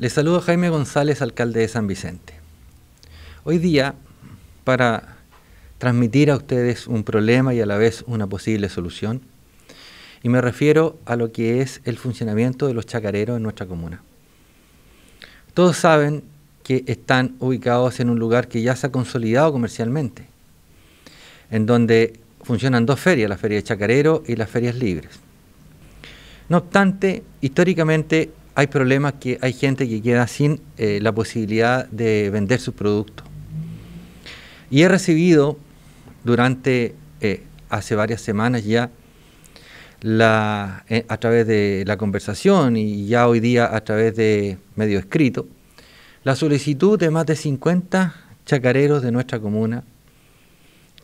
Les saludo Jaime González, alcalde de San Vicente. Hoy día, para transmitir a ustedes un problema y a la vez una posible solución, y me refiero a lo que es el funcionamiento de los chacareros en nuestra comuna. Todos saben que están ubicados en un lugar que ya se ha consolidado comercialmente, en donde funcionan dos ferias, la feria de Chacarero y las ferias libres. No obstante, históricamente hay problemas que hay gente que queda sin eh, la posibilidad de vender sus productos. Y he recibido durante eh, hace varias semanas ya la, eh, a través de la conversación y ya hoy día a través de medio escrito, la solicitud de más de 50 chacareros de nuestra comuna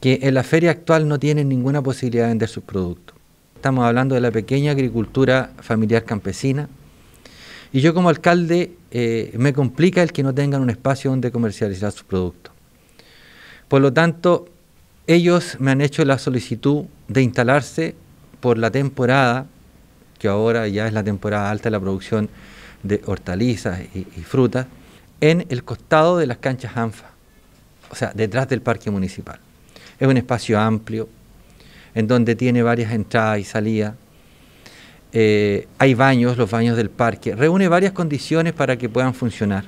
que en la feria actual no tienen ninguna posibilidad de vender sus productos. Estamos hablando de la pequeña agricultura familiar campesina, y yo como alcalde eh, me complica el que no tengan un espacio donde comercializar sus productos. Por lo tanto, ellos me han hecho la solicitud de instalarse por la temporada, que ahora ya es la temporada alta de la producción de hortalizas y, y frutas, en el costado de las canchas ANFA, o sea, detrás del parque municipal. Es un espacio amplio, en donde tiene varias entradas y salidas, eh, hay baños, los baños del parque, reúne varias condiciones para que puedan funcionar.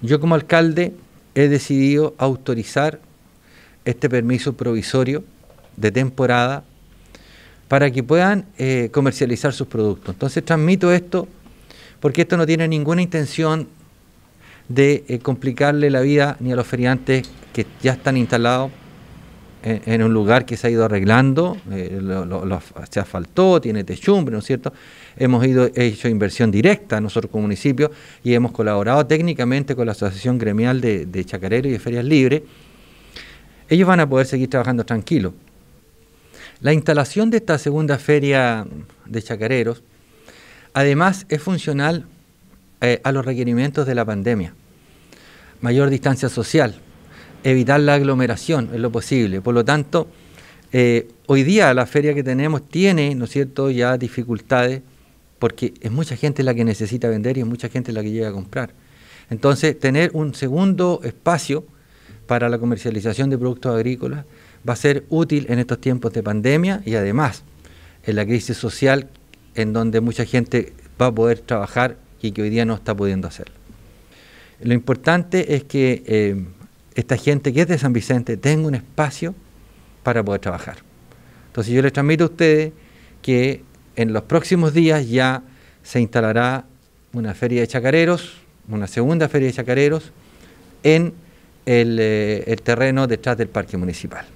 Yo como alcalde he decidido autorizar este permiso provisorio de temporada para que puedan eh, comercializar sus productos. Entonces transmito esto porque esto no tiene ninguna intención de eh, complicarle la vida ni a los feriantes que ya están instalados eh, en un lugar que se ha ido arreglando, eh, se asfaltó, tiene techumbre, ¿no es cierto? Hemos ido, hecho inversión directa nosotros como municipio y hemos colaborado técnicamente con la Asociación Gremial de, Chacareros y de Ferias Libres. Ellos van a poder seguir trabajando tranquilo. La instalación de esta segunda feria de chacareros, además, es funcional eh, a los requerimientos de la pandemia. Mayor distancia social, evitar la aglomeración en lo posible. Por lo tanto, eh, hoy día la feria que tenemos tiene, ¿no es cierto?, ya dificultades porque es mucha gente la que necesita vender y es mucha gente la que llega a comprar. Entonces, tener un segundo espacio para la comercialización de productos agrícolas va a ser útil en estos tiempos de pandemia y además en la crisis social en donde mucha gente va a poder trabajar y que hoy día no está pudiendo hacerlo. Lo importante es que eh, esta gente que es de San Vicente tenga un espacio para poder trabajar. Entonces yo les transmito a ustedes que en los próximos días ya se instalará una feria de chacareros, una segunda feria de chacareros, en el, eh, el terreno detrás del parque municipal.